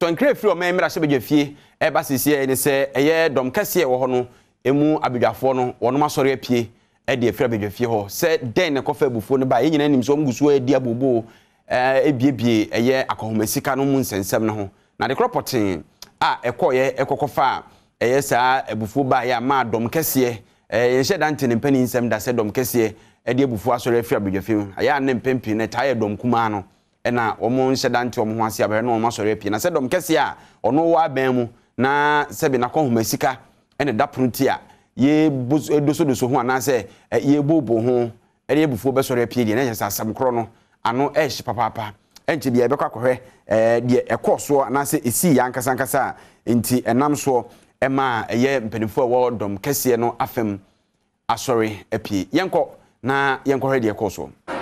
tɔnkere firi ɔman mmira hyɛ bagya fie ɛba sisi ɛni sɛ ɛyɛ dɔm kɛseɛ wɔ hɔ no emu abadwafoɔ no wɔn asɔre apie ɛde efiri abadwa fie hɔ sɛ dɛn na kɔfɛ abufuo no ba yɛn nyinaa nim sɛ wɔn gu so ɛdi abobo ɛɛ ebiebie ɛyɛ akɔhoma sika no mu nsɛnsɛm no ho na de korɔ pɔtee a ɛkɔɔyɛ ɛkɔkɔfa a ɛyɛ saa abufuo ba yɛ ama dɔm kɛseɛ ɛɛ yɛhyɛ dante ne mpɛni nsɛm da sɛ dɔm kɛseɛ ɛde abufuo asɔre afiri abadwa fie mu ayɛ a ne mpɛmpɛn na ɛtaa yɛ dɔm kumaa no na wɔn nhyɛ dante wɔn ho ase abɛrɛ na wɔn asɔre apie na sɛ dɔm kɛseɛ a ɔno wɔ abɛn mu na sɛbi nakɔ homa sika ɛna da pono ti a yɛdosodoso ho anaasɛ yɛbobo ho ɛne yɛbufuo bɛsɔre apie deɛ na yɛ sɛ asɛm korɔ no ano ɛhyɛ papaapa ɛnkyɛ deɛ yɛbɛkɔ akɔhwɛ ɛɛ deɛ ɛkɔɔ soɔ anaasɛ esii yɛ ankasa ankasa a nti ɛnam soɔ ɛma ɛyɛ mpanimfoɔ a dɔm kɛseɛ no afɛm asɔre apie yɛnkɔ na yɛnkɔhwɛ deɛ ɛkɔɔ soɔ.